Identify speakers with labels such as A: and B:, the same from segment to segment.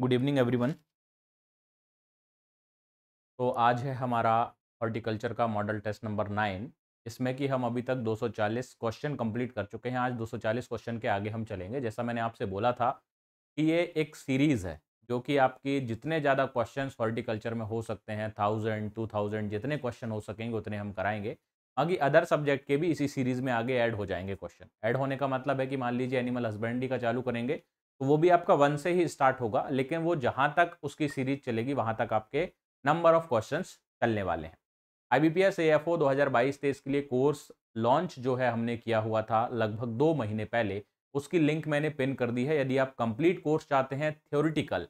A: Good evening everyone
B: तो आज है हमारा हॉर्टिकल्चर का मॉडल टेस्ट नंबर नाइन इसमें कि हम अभी तक 240 क्वेश्चन कंप्लीट कर चुके हैं आज 240 क्वेश्चन के आगे हम चलेंगे जैसा मैंने आपसे बोला था कि ये एक सीरीज़ है जो कि आपकी जितने ज़्यादा क्वेश्चन हॉर्टिकल्चर में हो सकते हैं थाउजेंड टू थाउजेंड जितने क्वेश्चन हो सकेंगे उतने हम कराएंगे बाकी अदर सब्जेक्ट के भी इसी सीरीज़ में आगे ऐड हो जाएंगे क्वेश्चन ऐड होने का मतलब है कि मान लीजिए एनिमल हस्बेंड्री का चालू करेंगे तो वो भी आपका वन से ही स्टार्ट होगा लेकिन वो जहाँ तक उसकी सीरीज चलेगी वहाँ तक आपके नंबर ऑफ क्वेश्चन चलने वाले हैं I B P S A F O दो हज़ार बाईस तेईस के लिए कोर्स लॉन्च जो है हमने किया हुआ था लगभग दो महीने पहले उसकी लिंक मैंने पिन कर दी है यदि आप कंप्लीट कोर्स चाहते हैं थ्योरिटिकल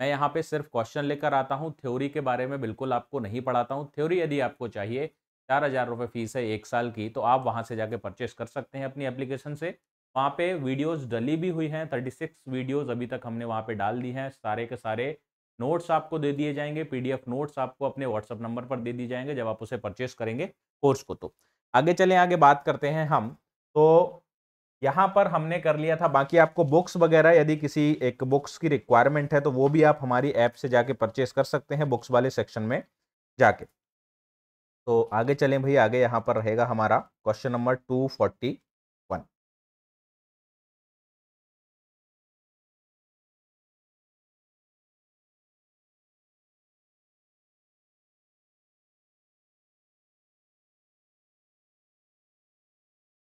B: मैं यहाँ पे सिर्फ क्वेश्चन लेकर आता हूँ थ्योरी के बारे में बिल्कुल आपको नहीं पढ़ाता हूँ थ्योरी यदि आपको चाहिए चार हज़ार रुपये फीस है एक साल की तो आप वहाँ से जाके परचेस कर सकते हैं अपनी एप्लीकेशन से वहाँ पे वीडियोस डली भी हुई हैं 36 वीडियोस अभी तक हमने वहाँ पे डाल दी हैं सारे के सारे नोट्स आपको दे दिए जाएंगे पीडीएफ नोट्स आपको अपने व्हाट्सअप नंबर पर दे दिए जाएंगे जब आप उसे परचेस करेंगे कोर्स को तो आगे चले आगे बात करते हैं हम तो यहाँ पर हमने कर लिया था बाकी आपको बुक्स वगैरह यदि किसी एक बुक्स की रिक्वायरमेंट है तो वो भी आप हमारी ऐप से जाके परचेस कर सकते हैं बुक्स वाले सेक्शन में जाके तो आगे चलें भाई आगे यहाँ पर रहेगा हमारा क्वेश्चन नंबर टू फोर्टी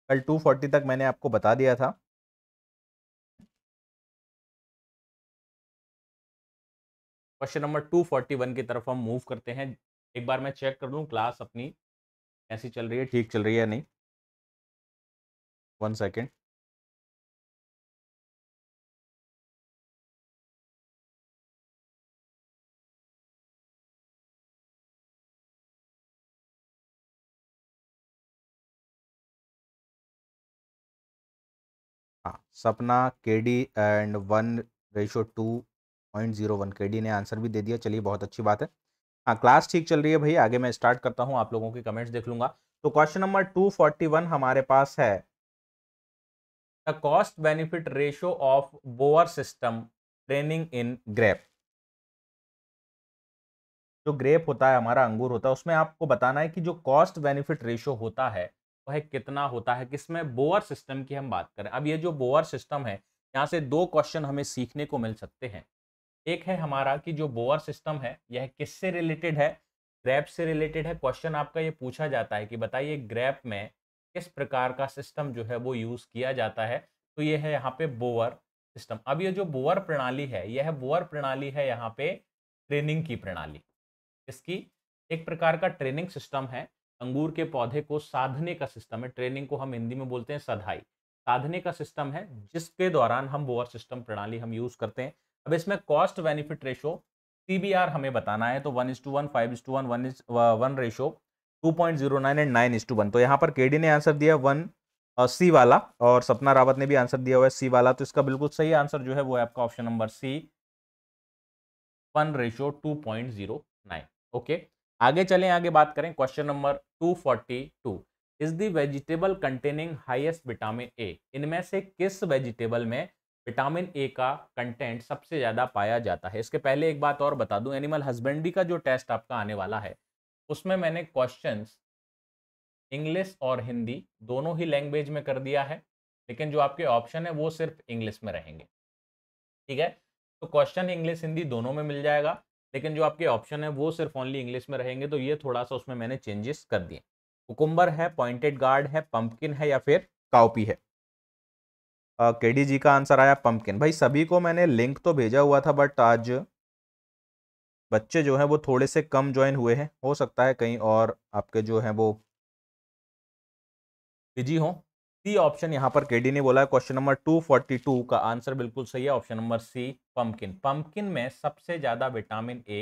A: कल 240 तक मैंने आपको बता दिया था
B: क्वेश्चन नंबर 241 की तरफ हम मूव करते हैं एक बार मैं चेक कर लू क्लास अपनी कैसी चल रही है ठीक चल
A: रही है नहीं वन सेकेंड
B: हाँ सपना के D and one ratio two point zero one के डी ने आंसर भी दे दिया चलिए बहुत अच्छी बात है हाँ क्लास ठीक चल रही है भाई आगे मैं स्टार्ट करता हूँ आप लोगों के कमेंट्स देख लूंगा तो question number two forty one हमारे पास है the cost benefit ratio of bower system training in grape जो ग्रेप होता है हमारा अंगूर होता है उसमें आपको बताना है कि जो कॉस्ट बेनिफिट रेशियो होता है वह कितना होता है किसमें बोअर सिस्टम की हम बात करें अब ये जो बोअर सिस्टम है यहाँ से दो क्वेश्चन हमें सीखने को मिल सकते हैं एक है हमारा कि जो बोअर सिस्टम है यह किससे रिलेटेड है ग्रैप से रिलेटेड है क्वेश्चन आपका ये पूछा जाता है कि बताइए ग्रैप में किस प्रकार का सिस्टम जो है वो यूज़ किया जाता है तो ये है यहाँ पे बोअर सिस्टम अब ये जो बोअर प्रणाली है यह बोअर प्रणाली है यहाँ पे ट्रेनिंग की प्रणाली इसकी एक प्रकार का ट्रेनिंग सिस्टम है अंगूर के पौधे को साधने का सिस्टम है ट्रेनिंग को हम हिंदी में बोलते हैं सधाई साधने का सिस्टम है जिसके दौरान हम बोअर सिस्टम प्रणाली हम यूज करते हैं अब इसमें कॉस्ट बेनिफिट रेशो सी हमें बताना है तो one is to one five is to one one is one ratio two point zero nine and nine is to one तो यहाँ पर केडी ने आंसर दिया वन सी uh, वाला और सपना रावत ने भी आंसर दिया हुआ है सी वाला तो इसका बिल्कुल सही आंसर जो है वो है आपका option number C one ratio two point zero nine okay आगे चलें आगे बात करें question number 242 is the vegetable containing highest vitamin A इनमें से किस वेजिटेबल में विटामिन ए का कंटेंट सबसे ज़्यादा पाया जाता है इसके पहले एक बात और बता दूं एनिमल हस्बेंड्री का जो टेस्ट आपका आने वाला है उसमें मैंने क्वेश्चंस इंग्लिश और हिंदी दोनों ही लैंग्वेज में कर दिया है लेकिन जो आपके ऑप्शन है वो सिर्फ इंग्लिश में रहेंगे ठीक है तो क्वेश्चन इंग्लिश हिंदी दोनों में मिल जाएगा लेकिन जो आपके ऑप्शन है वो सिर्फ ओनली इंग्लिश में रहेंगे तो ये थोड़ा सा उसमें मैंने चेंजेस कर दिए कुकुम्बर है पॉइंटेड गार्ड है पंपकिन है या फिर काउपी है के डी जी का आंसर आया पंपकिन भाई सभी को मैंने लिंक तो भेजा हुआ था बट आज बच्चे जो हैं वो थोड़े से कम ज्वाइन हुए हैं हो सकता है कहीं और आपके जो हैं वो बिजी हों सी ऑप्शन यहाँ पर केडी ने बोला है क्वेश्चन नंबर 242 का आंसर बिल्कुल सही है option number C pumpkin pumpkin में सबसे ज़्यादा विटामिन ए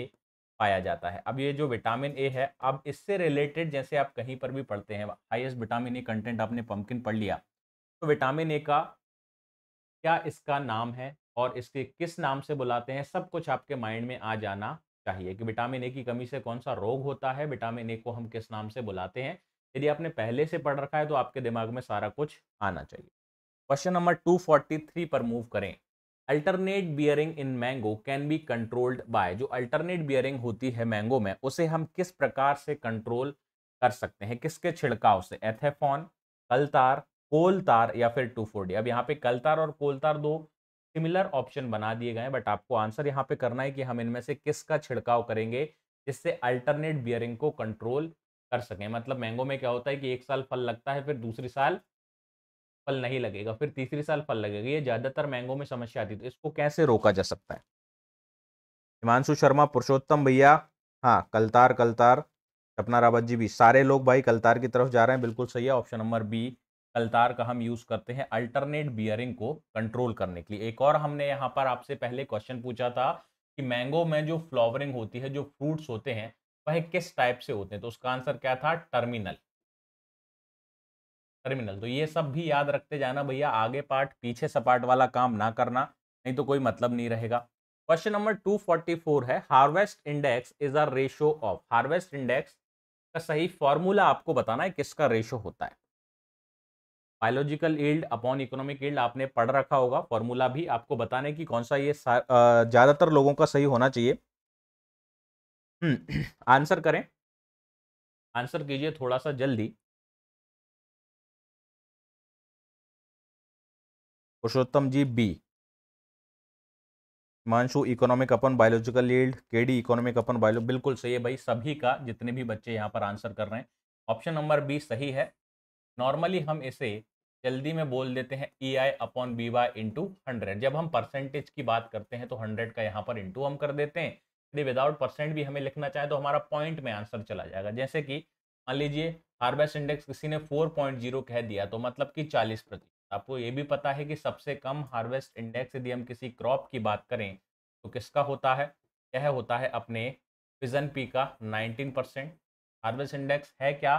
B: पाया जाता है अब ये जो विटामिन ए है अब इससे रिलेटेड जैसे आप कहीं पर भी पढ़ते हैं हाइएस्ट विटामिन ए कंटेंट आपने पंपकिन पढ़ लिया तो विटामिन ए का क्या इसका नाम है और इसके किस नाम से बुलाते हैं सब कुछ आपके माइंड में आ जाना चाहिए कि विटामिन ए की कमी से कौन सा रोग होता है विटामिन ए को हम किस नाम से बुलाते हैं यदि आपने पहले से पढ़ रखा है तो आपके दिमाग में सारा कुछ आना चाहिए question number two forty three पर मूव करें alternate bearing in mango can be controlled by जो अल्टरनेट बियरिंग होती है मैंगो में उसे हम किस प्रकार से कंट्रोल कर सकते हैं किसके छिड़काव से एथेफॉन कलतार कोलतार या फिर टू फोर अब यहाँ पे कलतार और कोलतार दो सिमिलर ऑप्शन बना दिए गए बट आपको आंसर यहाँ पे करना है कि हम इनमें से किसका छिड़काव करेंगे जिससे अल्टरनेट बियरिंग को कंट्रोल कर सकें मतलब मैंगो में क्या होता है कि एक साल फल लगता है फिर दूसरे साल फल नहीं लगेगा फिर तीसरे साल फल लगेगा ये ज़्यादातर मैंगो में समस्या आती है तो इसको कैसे रोका जा सकता है हिमांशु शर्मा पुरुषोत्तम भैया हाँ कलतार कलतार सपना रावत जी भी सारे लोग भाई कलतार की तरफ जा रहे हैं बिल्कुल सही है ऑप्शन नंबर बी कलतार का हम यूज़ करते हैं अल्टरनेट बियरिंग को कंट्रोल करने के लिए एक और हमने यहाँ पर आपसे पहले क्वेश्चन पूछा था कि मैंगो में जो फ्लावरिंग होती है जो फ्रूट्स होते हैं वह किस टाइप से होते हैं तो उसका आंसर क्या था टर्मिनल टर्मिनल तो ये सब भी याद रखते जाना भैया आगे पार्ट पीछे सपाट वाला काम ना करना नहीं तो कोई मतलब नहीं रहेगा क्वेश्चन नंबर 244 है harvest index is a ratio of harvest index का सही फॉर्मूला आपको बताना है किसका रेशो होता है biological yield upon economic yield आपने पढ़ रखा होगा फॉर्मूला भी आपको बताने की कौन सा ये ज़्यादातर लोगों का सही होना चाहिए हम्म, आंसर करें आंसर कीजिए थोड़ा सा जल्दी
A: पुरुषोत्तम जी बी
B: मानसू इकोनॉमिक अपन बायोलॉजिकल के डी इकोनॉमिक अपन बायो बिल्कुल सही है भाई सभी का जितने भी बच्चे यहाँ पर आंसर कर रहे हैं ऑप्शन नंबर बी सही है नॉर्मली हम इसे जल्दी में बोल देते हैं E I upon B Y into hundred जब हम परसेंटेज की बात करते हैं तो हंड्रेड का यहाँ पर इंटू हम कर देते हैं यदि विदाउट परसेंट भी हमें लिखना चाहे तो हमारा पॉइंट में आंसर चला जाएगा जैसे कि मान लीजिए हार्वेस्ट इंडेक्स किसी ने 4.0 कह दिया तो मतलब कि 40 प्रतिशत आपको ये भी पता है कि सबसे कम हार्वेस्ट इंडेक्स यदि हम किसी क्रॉप की बात करें तो किसका होता है यह होता है अपने पिजन पी का नाइनटीन परसेंट हार्वेस्ट इंडेक्स है क्या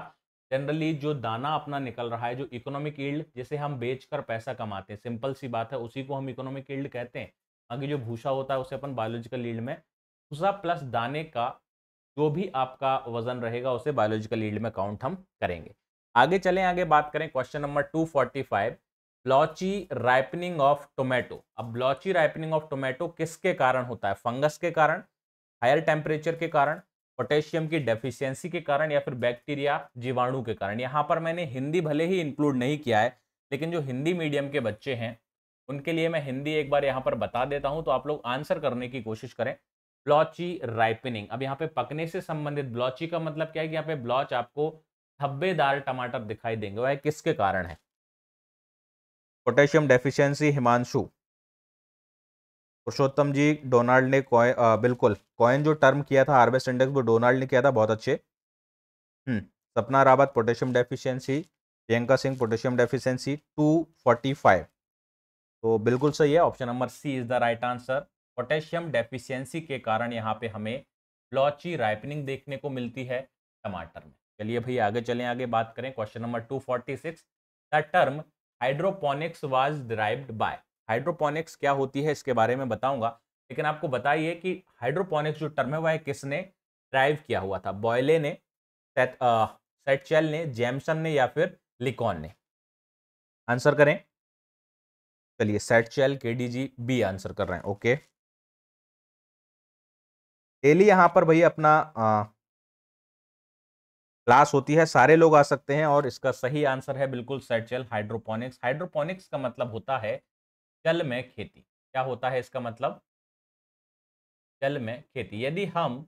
B: जनरली जो दाना अपना निकल रहा है जो इकोनॉमिक ईल्ड जिसे हम बेचकर पैसा कमाते हैं सिंपल सी बात है उसी को हम इकोनॉमिक ईल्ड कहते हैं बाकी जो भूसा होता है उसे अपन बायोलॉजिकल ईल्ड में भूसा प्लस दाने का जो भी आपका वजन रहेगा उसे बायोलॉजिकल ईल्ड में काउंट हम करेंगे आगे चलें आगे बात करें question number 245 blotchy ripening of tomato अब ब्लॉची राइपनिंग ऑफ टोमेटो किसके कारण होता है फंगस के कारण हायर टेम्परेचर के कारण पोटेशियम की डेफिशिएंसी के कारण या फिर बैक्टीरिया जीवाणु के कारण यहाँ पर मैंने हिंदी भले ही इंक्लूड नहीं किया है लेकिन जो हिंदी मीडियम के बच्चे हैं उनके लिए मैं हिंदी एक बार यहाँ पर बता देता हूँ तो आप लोग आंसर करने की कोशिश करें ब्लॉची राइपनिंग अब यहाँ पे पकने से संबंधित ब्लॉची का मतलब क्या है कि यहाँ पे ब्लॉच आपको धब्बेदार टमाटर दिखाई देंगे वह किसके कारण है potassium deficiency Himanshu Purushottam ji Donald ने कॉय बिल्कुल कॉइन जो टर्म किया था हार्वेस्ट इंडेक्स वो डोनाल्ड ने किया था बहुत अच्छे हम्म Sapna Rawat potassium deficiency Priyanka Singh potassium deficiency 245 तो बिल्कुल सही है option number C is the right answer potassium deficiency के कारण यहाँ पे हमें ब्लॉची राइपनिंग देखने को मिलती है टमाटर में चलिए भाई आगे चलें आगे बात करें question number two forty six the term hydroponics was derived by hydroponics क्या होती है इसके बारे में बताऊंगा लेकिन आपको बताइए कि हाइड्रोपोनिक्स जो टर्म है वह किसने ड्राइव किया हुआ था बॉयले ने सेटचेल ने जेमसन ने या फिर लिकॉन ने आंसर करें चलिए सेटचेल के डी जी बी आंसर कर रहे हैं ओके okay. डेली यहाँ पर भाई अपना क्लास होती है सारे लोग आ सकते हैं और इसका सही आंसर है बिल्कुल सर्चल हाइड्रोपोनिक्स हाइड्रोपोनिक्स का मतलब होता है जल में खेती क्या होता है इसका मतलब जल में खेती यदि हम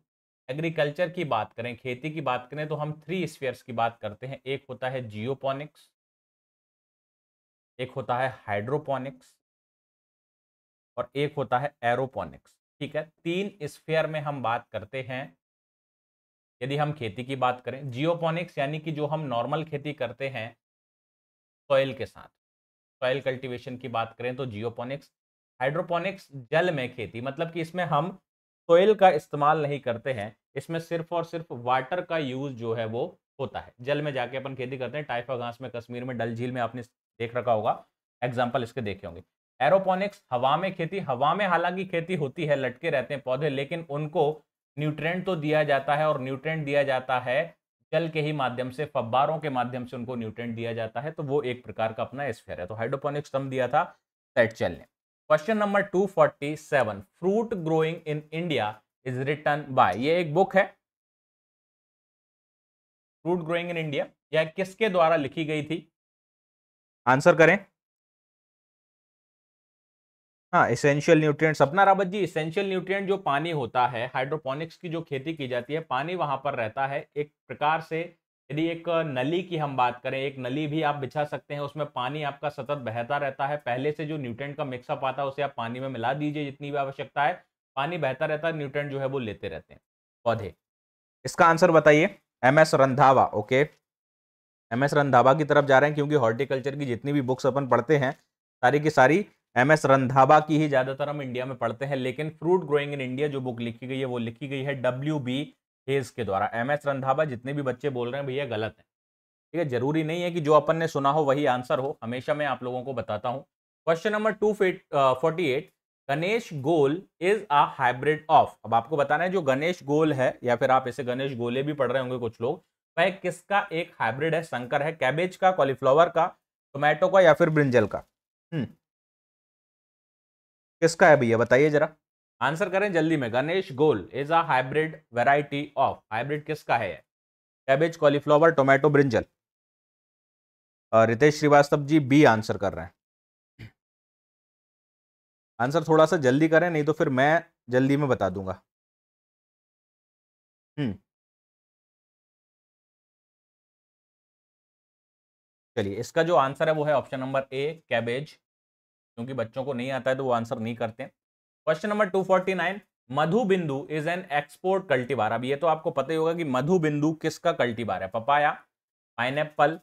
B: एग्रीकल्चर की बात करें खेती की बात करें तो हम थ्री स्पेयर्स की बात करते हैं एक होता है जियोपोनिक्स एक होता है हाइड्रोपोनिक्स और एक होता है एरोपोनिक्स ठीक है तीन स्फेयर में हम बात करते हैं यदि हम खेती की बात करें जियोपोनिक्स यानी कि जो हम नॉर्मल खेती करते हैं सॉइल के साथ सॉइल कल्टीवेशन की बात करें तो जियोपोनिक्स हाइड्रोपोनिक्स जल में खेती मतलब कि इसमें हम सॉइल का इस्तेमाल नहीं करते हैं इसमें सिर्फ और सिर्फ वाटर का यूज जो है वो होता है जल में जाके अपन खेती करते हैं टाइफा घास में कश्मीर में डल झील में आपने देख रखा होगा एग्जाम्पल इसके देखे होंगे एरोपोनिक्स हवा में खेती हवा में हालांकि खेती होती है लटके रहते हैं पौधे लेकिन उनको न्यूट्रेंट तो दिया जाता है और न्यूट्रेंट दिया जाता है जल के ही माध्यम से फब्बारों के माध्यम से उनको न्यूट्रेंट दिया जाता है तो वो एक प्रकार का अपना स्फेयर है तो हाइड्रोपोनिक्स टर्म दिया था सेट चल ने question number 247 fruit growing in India is written by ये एक बुक है फ्रूट ग्रोइंग इन इंडिया यह किसके द्वारा लिखी गई थी आंसर करें हाँ इसेंशियल न्यूट्रिएंट्स अपना रावत जी इसेंशियल न्यूट्रिएंट जो पानी होता है हाइड्रोपोनिक्स की जो खेती की जाती है पानी वहाँ पर रहता है एक प्रकार से यदि एक नली की हम बात करें एक नली भी आप बिछा सकते हैं उसमें पानी आपका सतत बहता रहता है पहले से जो न्यूट्रेंट का मिक्सअप आता है उसे आप पानी में मिला दीजिए जितनी भी आवश्यकता है पानी बहता रहता है न्यूट्रेंट जो है वो लेते रहते हैं पौधे इसका आंसर बताइए M S Randhawa okay M S Randhawa की तरफ जा रहे हैं क्योंकि हॉर्टिकल्चर की जितनी भी बुक्स अपन पढ़ते हैं सारी की सारी एम एस रंधावा की ही ज़्यादातर हम इंडिया में पढ़ते हैं लेकिन फ्रूट ग्रोइंग इन इंडिया जो बुक लिखी गई है वो लिखी गई है डब्ल्यू बी हेज के द्वारा एम एस रंधावा जितने भी बच्चे बोल रहे हैं भैया गलत है ठीक है जरूरी नहीं है कि जो अपन ने सुना हो वही आंसर हो हमेशा मैं आप लोगों को बताता हूँ question number two forty eight Ganesh Gol is a hybrid of अब आपको बताना है जो गणेश गोल है या फिर आप इसे गणेश गोले भी पढ़ रहे होंगे कुछ लोग वह किसका एक हाइब्रिड है शंकर है कैबेज का कॉलीफ्लावर का टोमेटो का या फिर ब्रिंजल का हम्म, किसका है भैया बताइए जरा आंसर करें जल्दी में Ganesh Gol is a hybrid variety of hybrid किसका है cabbage cauliflower tomato brinjal Ritesh Srivastava ji B answer कर रहे हैं
A: आंसर थोड़ा सा जल्दी करें नहीं तो फिर मैं जल्दी में बता दूंगा हम्म।
B: चलिए इसका जो आंसर है वो है ऑप्शन नंबर ए कैबेज क्योंकि बच्चों को नहीं आता है तो वो आंसर नहीं करते question number two forty nine Madhu Bindu is an export cultivar अब ये तो आपको पता ही होगा कि मधु बिंदु किसका कल्टीवार है पपाया पाइन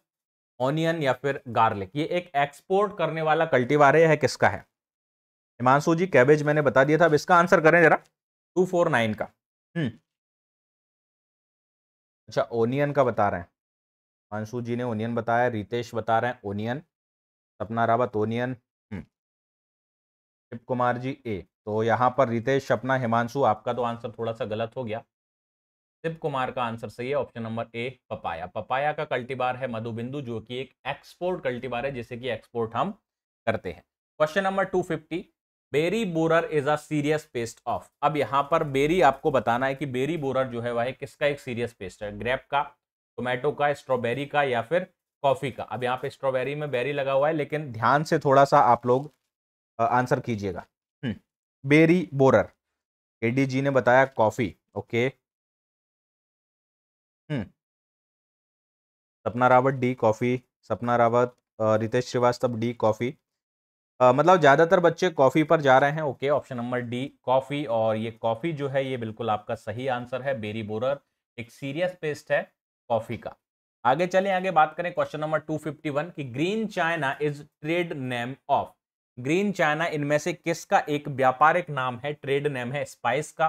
B: ऑनियन या फिर गार्लिक ये एक एक्सपोर्ट करने वाला कल्टीवार है किसका है हिमांशु जी कैबेज मैंने बता दिया था अब इसका आंसर करें जरा टू फोर नाइन का हम्म अच्छा ओनियन का बता रहे हैं हिमांशु जी ने ओनियन बताया रितेश बता रहे हैं onion Sapna Rawat onion Kumar ji A तो यहाँ पर रितेश सपना हिमांशु आपका तो आंसर थोड़ा सा गलत हो गया शिव कुमार का आंसर सही है option number A papaya papaya का कल्टीबार है मधुबिंदु जो कि एक एक्सपोर्ट कल्टीबार है जिसे कि एक्सपोर्ट हम करते हैं question number two fifty berry borer is a serious pest of अब यहाँ पर बेरी आपको बताना है कि बेरी बोरर जो है वह किसका एक सीरियस पेस्ट है ग्रेप का टोमेटो का स्ट्रॉबेरी का या फिर कॉफी का अब यहाँ पे स्ट्रॉबेरी में बेरी लगा हुआ है लेकिन ध्यान से थोड़ा सा आप लोग आंसर कीजिएगा बेरी बोरर एडी जी ने बताया कॉफ़ी ओके सपना Rawat D coffee Sapna Rawat Ritesh Srivastava D coffee मतलब ज़्यादातर बच्चे कॉफ़ी पर जा रहे हैं okay option number D coffee और ये कॉफ़ी जो है ये बिल्कुल आपका सही आंसर है बेरी बोरर एक सीरियस पेस्ट है कॉफ़ी का आगे चलें आगे बात करें क्वेश्चन नंबर 251 कि green China is trade name of green China इनमें से किसका एक व्यापारिक नाम है ट्रेड नेम है स्पाइस का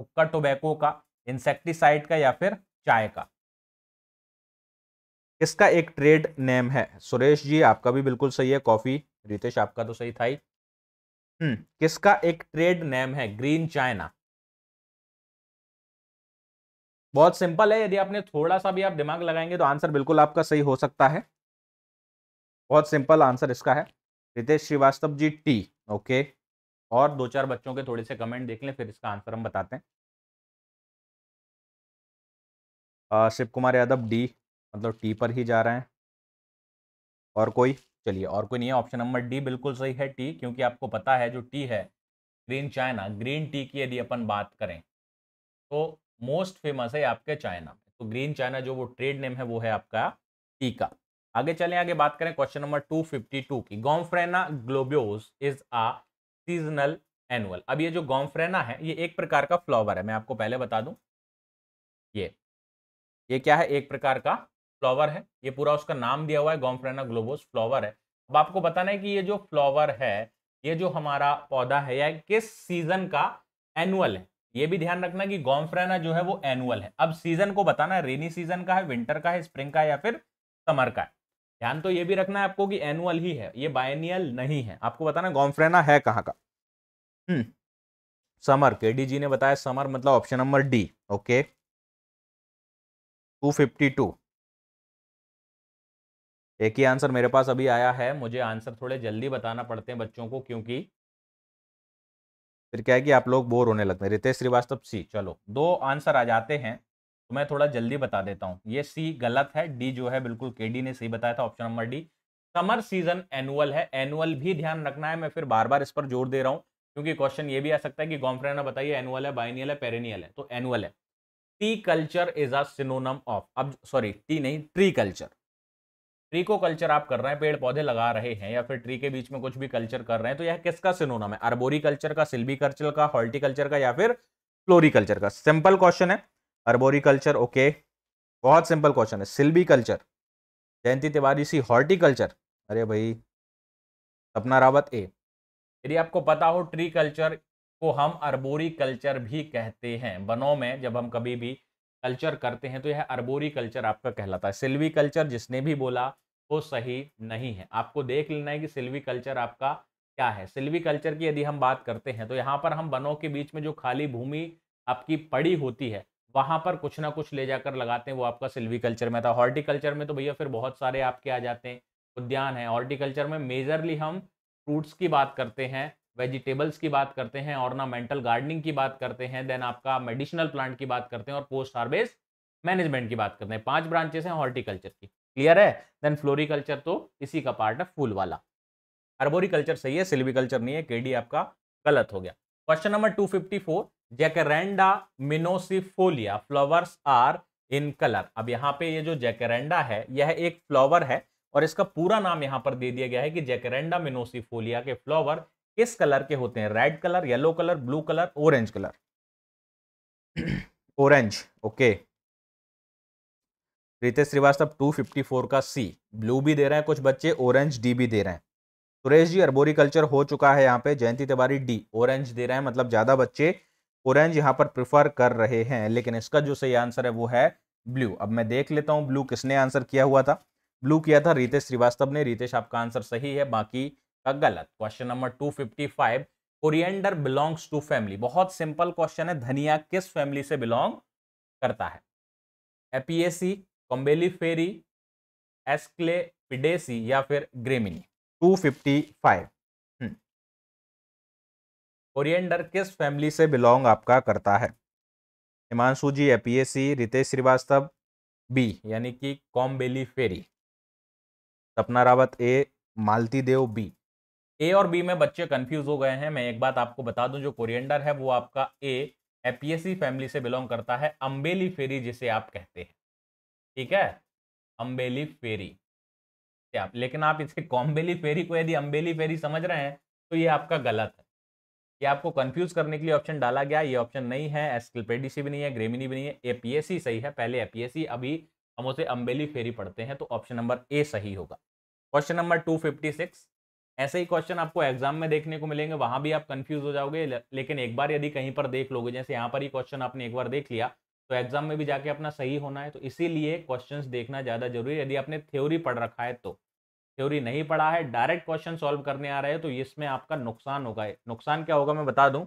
B: हुक्का टोबैको का इंसेक्टिसाइड का या फिर चाय का इसका एक ट्रेड नेम है सुरेश जी आपका भी बिल्कुल सही है कॉफी रितेश आपका तो सही था ही हम्म किसका एक ट्रेड नेम है ग्रीन चाइना बहुत सिंपल है यदि आपने थोड़ा सा भी आप दिमाग लगाएंगे तो आंसर बिल्कुल आपका सही हो सकता है बहुत सिंपल आंसर इसका है रितेश श्रीवास्तव जी टी ओके और दो चार बच्चों के थोड़े से कमेंट देख लें फिर इसका आंसर हम बताते हैं शिव कुमार यादव डी मतलब टी पर ही जा रहे हैं और कोई चलिए और कोई नहीं है ऑप्शन नंबर डी बिल्कुल सही है टी क्योंकि आपको पता है जो टी है ग्रीन चाइना ग्रीन टी की यदि अपन बात करें तो मोस्ट फेमस है आपके चाइना तो ग्रीन चाइना जो वो ट्रेड नेम है वो है आपका टी का आगे चले आगे बात करें क्वेश्चन नंबर 252 की gomphrena globosa is a seasonal annual अब ये जो गॉम्फ्रेना है ये एक प्रकार का फ्लावर है मैं आपको पहले बता दूं ये ये क्या है एक प्रकार का फ्लावर है ये पूरा उसका नाम दिया हुआ है गॉम्फ्रेना ग्लोबोस फ्लावर है अब आपको बताना है कि ये जो फ्लावर है ये जो हमारा पौधा है यह किस सीजन का एनुअल है ये भी ध्यान रखना कि गॉम्फ्रेना जो है वो एनुअल है अब सीजन को बताना है रेनी सीजन का है विंटर का है स्प्रिंग का है या फिर समर का है ध्यान तो ये भी रखना है आपको कि एनुअल ही है ये बायनियल नहीं है आपको बताना गॉम्फ्रेना है कहाँ का समर के डी जी ने बताया समर मतलब option number D okay
A: two fifty two
B: एक ही आंसर मेरे पास अभी आया है मुझे आंसर थोड़े जल्दी बताना पड़ते हैं बच्चों को क्योंकि फिर क्या है कि आप लोग बोर होने लगते हैं रितेश श्रीवास्तव सी चलो दो आंसर आ जाते हैं तो मैं थोड़ा जल्दी बता देता हूँ ये सी गलत है डी जो है बिल्कुल के डी ने सही बताया था option number D summer season annual है एनुअल भी ध्यान रखना है मैं फिर बार बार इस पर जोर दे रहा हूँ क्योंकि क्वेश्चन ये भी आ सकता है कि गॉम्फ्रेन ने बताइए एनुअल है बाइनियल है पेरेनियल है तो एनुअल है tea culture is synonym of अब सॉरी टी नहीं ट्री कल्चर ट्री को कल्चर आप कर रहे हैं पेड़ पौधे लगा रहे हैं या फिर ट्री के बीच में कुछ भी कल्चर कर रहे हैं तो यह किसका सिनोनम है अर्बोरी कल्चर का सिल्वी कल्चर का कल्चर का या फिर फ्लोरी कल्चर का सिंपल क्वेश्चन है अर्बोरी कल्चर ओके बहुत सिंपल क्वेश्चन है silviculture Jayanti Tiwari C horticulture अरे भाई सपना रावत ए यदि आपको पता हो ट्री कल्चर को हम अर्बोरी कल्चर भी कहते हैं वनों में जब हम कभी भी कल्चर करते हैं तो यह अर्बोरी कल्चर आपका कहलाता है सिल्वी कल्चर जिसने भी बोला वो सही नहीं है आपको देख लेना है कि सिल्वी कल्चर आपका क्या है सिल्वी कल्चर की यदि हम बात करते हैं तो यहाँ पर हम वनों के बीच में जो खाली भूमि आपकी पड़ी होती है वहाँ पर कुछ ना कुछ ले जाकर लगाते हैं वो आपका सिल्वीकल्चर में था हॉर्टिकल्चर में तो भैया फिर बहुत सारे आपके आ जाते हैं उद्यान है हॉर्टिकल्चर में मेजरली हम फ्रूट्स की बात करते हैं वेजिटेबल्स की बात करते हैं ऑर्नामेंटल गार्डनिंग की बात करते हैं देन आपका मेडिसिनल प्लांट की बात करते हैं और पोस्ट हार्वेस्ट मैनेजमेंट की बात करते हैं पांच ब्रांचेस हैं हॉर्टिकल्चर की क्लियर है देन फ्लोरिकल्चर तो इसी का पार्ट है फूल वाला अर्बोरिकल्चर सही है सिल्वीकल्चर नहीं है केडी आपका गलत हो गया question number two fifty four jacaranda mimosifolia flowers are in colour अब यहाँ पे ये जो जैकरेंडा है यह एक फ्लावर है और इसका पूरा नाम यहाँ पर दे दिया गया है कि जैकरेंडा मिनोसिफोलिया के फ्लावर किस कलर के होते हैं red colour yellow colour blue colour orange colour orange okay Ritesh Srivastava 254 का सी ब्लू भी दे रहे हैं कुछ बच्चे ऑरेंज डी भी दे रहे हैं सुरेश जी अरबोरी कल्चर हो चुका है यहाँ पे जयंती तिवारी डी ऑरेंज दे रहे हैं मतलब ज़्यादा बच्चे ऑरेंज यहाँ पर प्रिफर कर रहे हैं लेकिन इसका जो सही आंसर है वो है ब्लू अब मैं देख लेता हूँ ब्लू किसने आंसर किया हुआ था ब्लू किया था रितेश श्रीवास्तव ने रितेश आपका आंसर सही है बाकी का गलत question number two fifty five coriander belongs to family बहुत सिंपल क्वेश्चन है धनिया किस फैमिली से बिलोंग करता है एपीएसी कॉम्बेली फेरी एस्क्ले पिडेसी या फिर ग्रेमिनी 255 ओरिएंडर किस फैमिली से बिलोंग आपका करता है हिमांशु जी एपीएससी रितेश श्रीवास्तव बी यानी कि कॉम्बेली फेरी सपना रावत ए मालती देव बी ए और बी में बच्चे कंफ्यूज हो गए हैं मैं एक बात आपको बता दूं जो कोरिएंडर है वो आपका ए एपीएससी फैमिली से बिलोंग करता है अम्बेली फेरी जिसे आप कहते हैं ठीक है अम्बेली फेरी आप लेकिन आप इसके कॉम्बेली फेरी को यदि अम्बेली फेरी समझ रहे हैं तो ये आपका गलत है ये आपको कंफ्यूज करने के लिए ऑप्शन डाला गया ये ऑप्शन नहीं है एस्कलपेडीसी भी नहीं है ग्रेमिनी भी नहीं है एपीएससी सही है पहले एपीएससी अभी हम उसे अम्बेली फेरी पढ़ते हैं तो ऑप्शन नंबर ए सही होगा question number two fifty six ऐसे ही क्वेश्चन आपको एग्जाम में देखने को मिलेंगे वहां भी आप कंफ्यूज हो जाओगे लेकिन एक बार यदि कहीं पर देख लोगे जैसे यहाँ पर ही क्वेश्चन आपने एक बार देख लिया तो एग्जाम में भी जाके अपना सही होना है तो इसीलिए क्वेश्चंस देखना ज़्यादा जरूरी है यदि आपने थ्योरी पढ़ रखा है तो थ्योरी नहीं पढ़ा है डायरेक्ट क्वेश्चन सॉल्व करने आ रहे हैं तो इसमें आपका नुकसान होगा नुकसान क्या होगा मैं बता दूं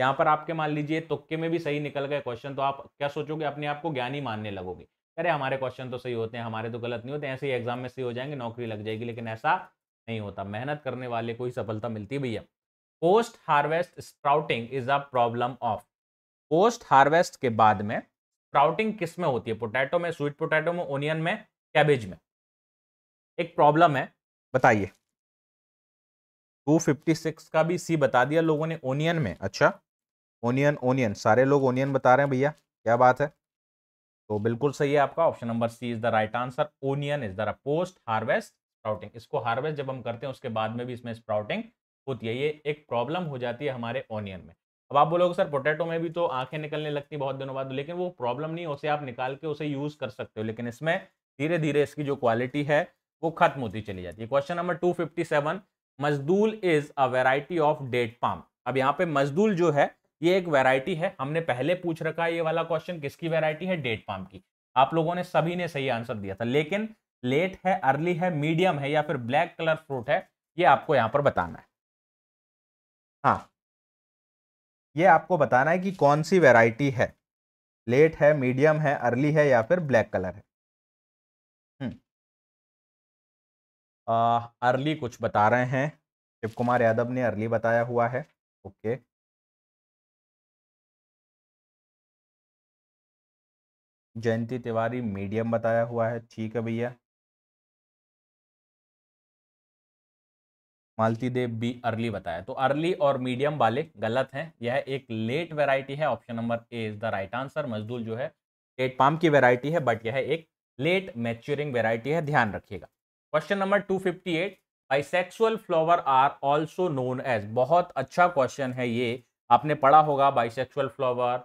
B: यहाँ पर आपके मान लीजिए तुक्के में भी सही निकल गए क्वेश्चन तो आप क्या सोचोगे अपने आप को ज्ञानी मानने लगोगे अरे हमारे क्वेश्चन तो सही होते हैं हमारे तो गलत नहीं होते ऐसे ही एग्जाम में सही हो जाएंगे नौकरी लग जाएगी लेकिन ऐसा नहीं होता मेहनत करने वाले को ही सफलता मिलती भैया post harvest sprouting is a problem of post harvest के बाद में स्प्राउटिंग किस में होती है पोटैटो में स्वीट पोटैटो में ओनियन में कैबेज में एक प्रॉब्लम है बताइए 256 का भी सी बता दिया लोगों ने ओनियन में अच्छा ओनियन ओनियन सारे लोग ओनियन बता रहे हैं भैया क्या बात है तो बिल्कुल सही है आपका option number C is the right answer onion is the post harvest sprouting इसको हार्वेस्ट जब हम करते हैं उसके बाद में भी इसमें स्प्राउटिंग होती है ये एक प्रॉब्लम हो जाती है हमारे ओनियन में अब आप बोलोगे सर पोटैटो में भी तो आंखें निकलने लगती बहुत दिनों बाद लेकिन वो प्रॉब्लम नहीं उसे आप निकाल के उसे यूज़ कर सकते हो लेकिन इसमें धीरे धीरे इसकी जो क्वालिटी है वो खत्म होती चली जाती है question number two fifty seven Medjool is a variety of date palm अब यहाँ पे मजदूल जो है ये एक वेराइटी है हमने पहले पूछ रखा है ये वाला क्वेश्चन किसकी वेराइटी है डेट पाम की आप लोगों ने सभी ने सही आंसर दिया था लेकिन लेट है अर्ली है मीडियम है या फिर ब्लैक कलर फ्रूट है ये आपको यहाँ पर बताना है हाँ ये आपको बताना है कि कौन सी वेराइटी है लेट है मीडियम है अर्ली है या फिर ब्लैक कलर है अर्ली कुछ बता रहे हैं शिव कुमार यादव ने अर्ली बताया हुआ है ओके जयंती तिवारी मीडियम बताया हुआ है ठीक है भैया मालती देव बी अर्ली बताया तो अर्ली और मीडियम वाले गलत हैं यह एक लेट वैरायटी है option number A is the right answer Medjool जो है एट पाम की वैरायटी है बट यह एक लेट मैच्योरिंग वैरायटी है ध्यान रखिएगा question number 258 bisexual flower are also known as बहुत अच्छा क्वेश्चन है ये आपने पढ़ा होगा bisexual flower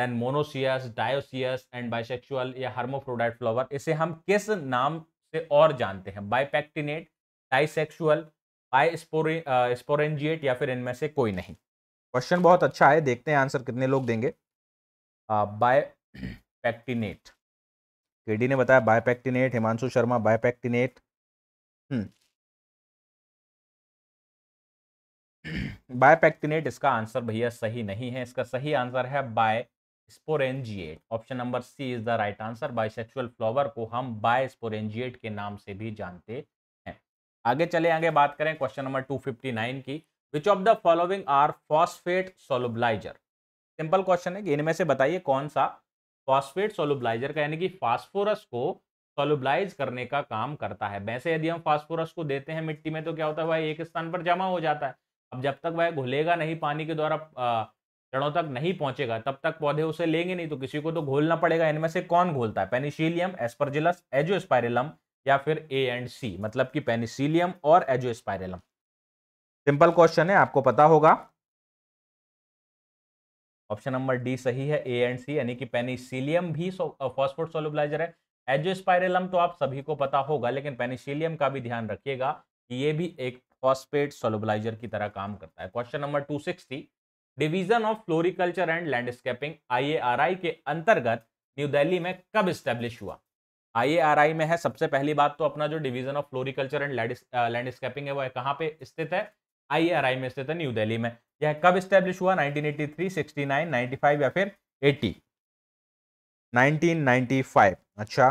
B: then monoecious dioecious and bisexual या हर्मोफ्रोडाइट फ्लावर इसे हम किस नाम से और जानते हैं बाइपेक्टिनेट डाइसेक्सुअल स्पोरेंजिएट या फिर इनमें से कोई नहीं क्वेश्चन बहुत अच्छा है देखते हैं आंसर कितने लोग देंगे बायपेक्टिनेट केडी ने बताया बायपैक्टिनेट हिमांशु शर्मा बायपैक्टिनेट हम्म। बायपैक्टिनेट इसका आंसर भैया सही नहीं है इसका सही आंसर है bisporangiate option number C is the right answer bisexual flower को हम बाय स्पोरेंजिएट के नाम से भी जानते हैं आगे चले आगे बात करें क्वेश्चन नंबर 259 की which of the following are phosphate solubiliser simple question है कि इनमें से बताइए कौन सा फॉस्फेट सोलोब्लाइजर का यानी कि फास्फोरस को सोलोब्लाइज करने का काम करता है वैसे यदि हम फास्फोरस को देते हैं मिट्टी में तो क्या होता है वह एक स्थान पर जमा हो जाता है अब जब तक वह घुलेगा नहीं पानी के द्वारा जड़ों तक नहीं पहुंचेगा तब तक पौधे उसे लेंगे नहीं तो किसी को तो घोलना पड़ेगा इनमें से कौन घोलता है पेनिसिलियम एस्परजिलस एजो या फिर ए एंड सी मतलब कि पेनिसिलियम और एजो सिंपल क्वेश्चन है आपको पता होगा ऑप्शन नंबर डी सही है ए एंड सी यानी कि पेनिसिलियम भी फॉस्फोर्ट सोलबलाइजर है एजोस्पायरेलम तो आप सभी को पता होगा लेकिन पेनिसिलियम का भी ध्यान रखिएगा कि ये भी एक फॉस्फेट सोलिब्लाइजर की तरह काम करता है question number two sixty division of floriculture and landscaping I के अंतर्गत न्यू दिल्ली में कब स्टेब्लिश हुआ आई में है सबसे पहली बात तो अपना जो division of floriculture and landscaping है वो है कहाँ पे स्थित है आईआरआई में स्थित है न्यू दिल्ली में यह कब स्टैब्लिश हुआ 1983, 69, 95 या फिर 80 1995 अच्छा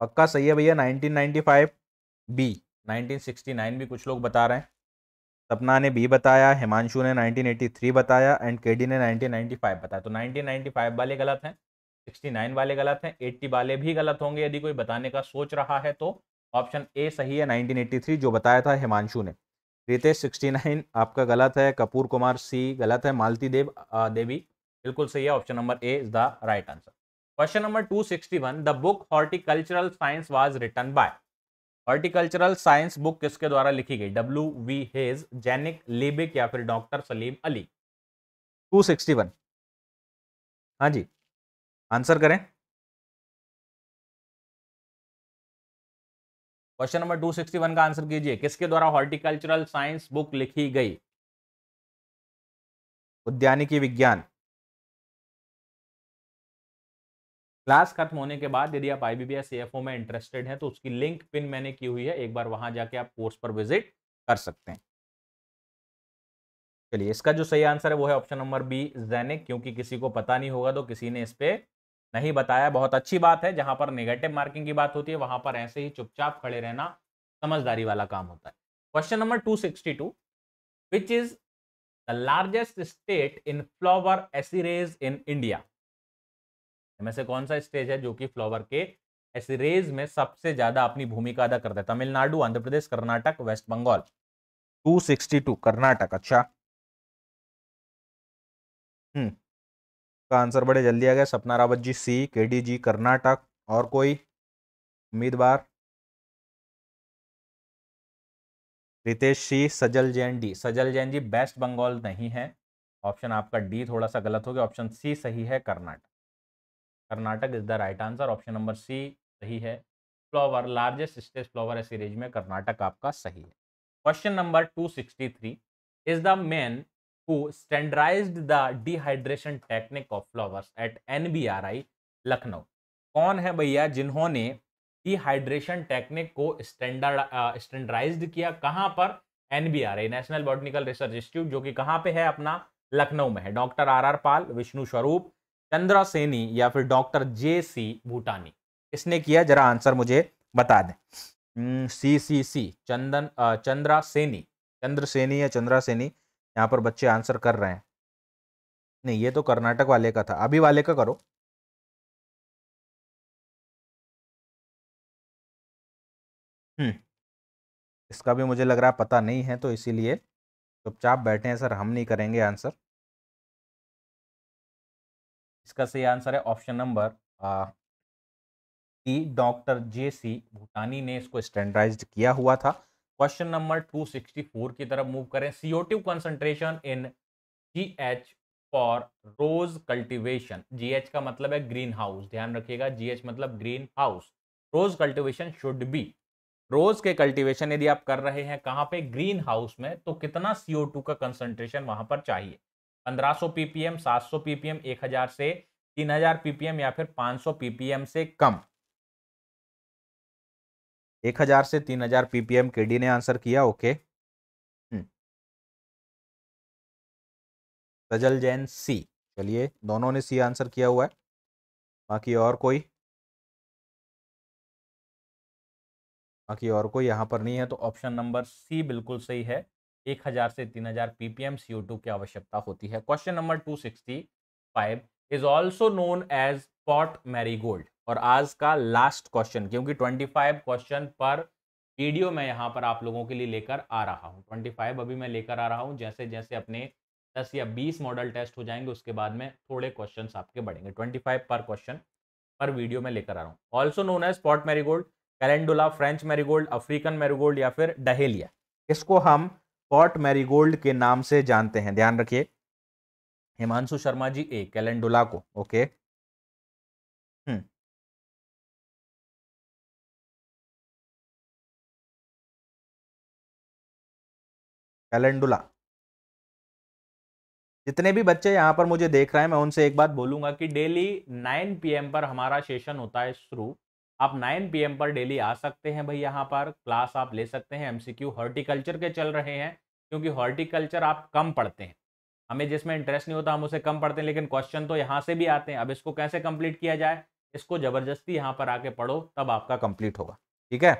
B: पक्का सही है भैया 1995 बी 1969 भी कुछ लोग बता रहे हैं सपना ने बी बताया हिमांशु ने 1983 बताया एंड केडी ने 1995 बताया तो 1995 वाले गलत हैं 69 वाले गलत हैं 80 वाले भी गलत होंगे यदि कोई बताने का सोच रहा है तो ऑप्शन ए सही है 1983 जो बताया था हिमांशु ने रितेश 69 आपका गलत है कपूर कुमार सी गलत है मालती देव देवी बिल्कुल सही है option number A is the right answer question number 261 the book horticultural science was written by horticultural science book किसके द्वारा लिखी गई W V Hayes Janick Liebig या फिर doctor Salim Ali two sixty one हाँ जी आंसर करें
A: क्वेश्चन नंबर 261 का आंसर कीजिए किसके द्वारा हॉर्टिकल्चरल साइंस बुक लिखी गई
B: उद्यानिकी विज्ञान क्लास खत्म होने के बाद यदि आप आईबीबीएस एएफओ में इंटरेस्टेड हैं तो उसकी लिंक पिन मैंने की हुई है एक बार वहां जाके आप कोर्स पर विजिट कर सकते हैं चलिए इसका जो सही आंसर है वो है ऑप्शन नंबर बी जैनिक क्योंकि किसी को पता नहीं होगा तो किसी ने इस पर नहीं बताया बहुत अच्छी बात है जहां पर नेगेटिव मार्किंग की बात होती है वहां पर ऐसे ही चुपचाप खड़े रहना समझदारी वाला काम होता है question number 262 which is the largest state in flower acreage in India से कौन सा स्टेट है जो कि फ्लॉवर के एसिरेज में सबसे ज्यादा अपनी भूमिका अदा करता है तमिलनाडु आंध्र प्रदेश कर्नाटक वेस्ट बंगाल 262 कर्नाटक अच्छा हम्म का आंसर बड़े जल्दी आ गया सपना रावत जी सी के डी जी कर्नाटक और कोई उम्मीदवार रितेश सी सजल जैन डी सजल जैन जी बेस्ट बंगाल नहीं है ऑप्शन आपका डी थोड़ा सा गलत हो गया ऑप्शन सी सही है Karnataka Karnataka is the right answer option number C सही है फ्लावर लार्जेस्ट स्टेज फ्लावर है सीरीज में कर्नाटक आपका सही है question number two sixty three is the man who standardized the dehydration technique of flowers at NBRI Lucknow कौन है भैया जिन्होंने डिहाइड्रेशन टेक्निक को स्टैंडर्ड स्टैंडर्डाइज्ड किया कहाँ पर NBRI national botanical research institute जो कि कहाँ पे है अपना लखनऊ में है doctor R R Pal Vishnu Swarup Chandra सेनी या फिर डॉक्टर जे सी भूटानी किसने किया जरा आंसर मुझे बता दें सी सी सी चंदन चंद्रा सेनी चंद्र सेनी या चंद्रा सेनी यहाँ पर बच्चे आंसर कर रहे हैं नहीं ये तो कर्नाटक वाले का था अभी वाले का करो हम्म इसका भी मुझे लग रहा है पता नहीं है तो इसीलिए चुपचाप बैठे हैं सर हम नहीं करेंगे आंसर इसका सही आंसर है option number doctor J C Bhutani ने इसको स्टैंडर्डाइज किया हुआ था क्वेश्चन नंबर 264 की तरफ मूव करें CO two concentration in G H for rose cultivation H का मतलब है ग्रीन हाउस ध्यान रखिएगा जीएच मतलब green house rose cultivation should be rose के कल्टीवेशन यदि आप कर रहे हैं कहाँ पे ग्रीन हाउस में तो कितना सीओ टू का कंसंट्रेशन वहां पर चाहिए 1500 पीपीएम 700 एक 1000 से 3000 एम या फिर 500 पीपीएम से कम एक हजार से तीन हजार पीपीएम डी ने आंसर किया okay
A: hmm.
B: Sajal Jain C चलिए दोनों ने सी आंसर किया हुआ है बाकी और कोई बाकी और कोई यहाँ पर नहीं है तो ऑप्शन नंबर सी बिल्कुल सही है एक हजार से तीन हजार पीपीएम सीओ टू की आवश्यकता होती है question number two sixty five is also known as spot marigold और आज का लास्ट क्वेश्चन क्योंकि 25 क्वेश्चन पर वीडियो मैं यहाँ पर आप लोगों के लिए लेकर आ रहा हूँ 25 अभी मैं लेकर आ रहा हूँ जैसे जैसे अपने 10 या 20 मॉडल टेस्ट हो जाएंगे उसके बाद में थोड़े क्वेश्चन आपके बढ़ेंगे 25 पर क्वेश्चन पर वीडियो में लेकर आ रहा हूँ ऑल्सो नोन है spot marigold calendula French marigold African marigold या फिर डहेलिया इसको हम स्पॉट मैरीगोल्ड के नाम से जानते हैं ध्यान रखिए हिमांशु शर्मा जी ए कैलेंडुला को ओके कैलेंडुला। जितने भी बच्चे यहाँ पर मुझे देख रहे हैं, मैं उनसे एक बात बोलूंगा कि डेली 9 पीएम पर हमारा सेशन होता है शुरू। आप 9 पीएम पर डेली आ सकते हैं भाई यहाँ पर, क्लास आप ले सकते हैं। एमसीक्यू हॉर्टिकल्चर के चल रहे हैं, क्योंकि हॉर्टिकल्चर आप कम पढ़ते हैं। हमें जिसमें इंटरेस्ट नहीं होता, हम उसे कम पढ़ते हैं, लेकिन क्वेश्चन तो यहाँ से भी आते हैं। अब इसको कैसे कंप्लीट किया जाए? इसको जबरदस्ती यहाँ पर आके पढ़ो तब आपका कंप्लीट होगा ठीक है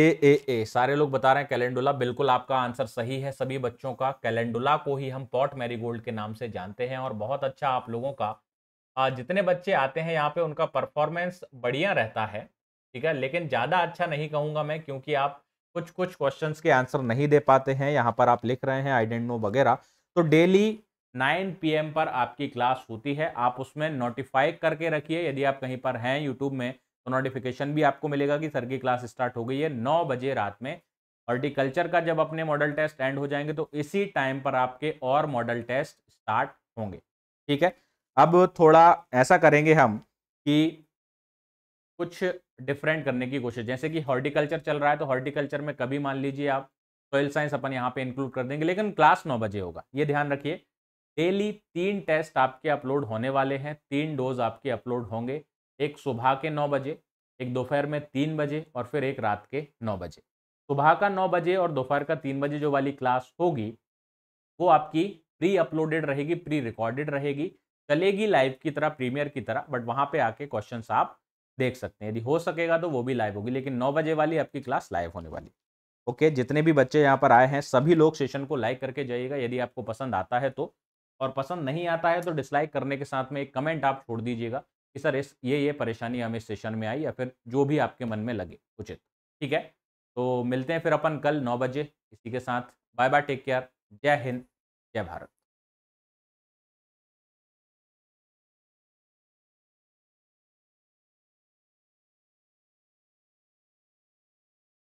B: ए ए ए सारे लोग बता रहे हैं कैलेंडुला बिल्कुल आपका आंसर सही है सभी बच्चों का कैलेंडुला को ही हम पॉट मैरीगोल्ड के नाम से जानते हैं और बहुत अच्छा आप लोगों का जितने बच्चे आते हैं यहाँ पे उनका परफॉर्मेंस बढ़िया रहता है ठीक है लेकिन ज़्यादा अच्छा नहीं कहूँगा मैं क्योंकि आप कुछ कुछ क्वेश्चंस के आंसर नहीं दे पाते हैं यहाँ पर आप लिख रहे हैं आई डेंट नो वगैरह तो डेली 9 पी पर आपकी क्लास होती है आप उसमें नोटिफाई करके रखिए यदि आप कहीं पर हैं यूट्यूब में तो नोटिफिकेशन भी आपको मिलेगा कि सर की क्लास स्टार्ट हो गई है नौ बजे रात में हॉर्टिकल्चर का जब अपने मॉडल टेस्ट एंड हो जाएंगे तो इसी टाइम पर आपके और मॉडल टेस्ट स्टार्ट होंगे ठीक है अब थोड़ा ऐसा करेंगे हम कि कुछ डिफरेंट करने की कोशिश जैसे कि हॉर्टिकल्चर चल रहा है तो हॉर्टिकल्चर में कभी मान लीजिए आप सोयल साइंस अपन यहाँ पे इंक्लूड कर देंगे लेकिन क्लास नौ बजे होगा ये ध्यान रखिए डेली तीन टेस्ट आपके अपलोड होने वाले हैं तीन डोज आपके अपलोड होंगे एक सुबह के नौ बजे एक दोपहर में तीन बजे और फिर एक रात के नौ बजे सुबह का नौ बजे और दोपहर का तीन बजे जो वाली क्लास होगी वो आपकी प्री अपलोडेड रहेगी प्री रिकॉर्डेड रहेगी चलेगी लाइव की तरह प्रीमियर की तरह बट वहाँ पे आके क्वेश्चन आप देख सकते हैं यदि हो सकेगा तो वो भी लाइव होगी लेकिन नौ बजे वाली आपकी क्लास लाइव होने वाली ओके जितने भी बच्चे यहाँ पर आए हैं सभी लोग सेशन को लाइक करके जाइएगा यदि आपको पसंद आता है तो और पसंद नहीं आता है तो डिसलाइक करने के साथ में एक कमेंट आप छोड़ दीजिएगा कि सर इस ये ये परेशानी हमें सेशन में आई या फिर जो भी आपके मन में लगे उचित ठीक है तो मिलते हैं फिर अपन कल नौ बजे इसी के साथ बाय बाय टेक केयर जय हिंद जय भारत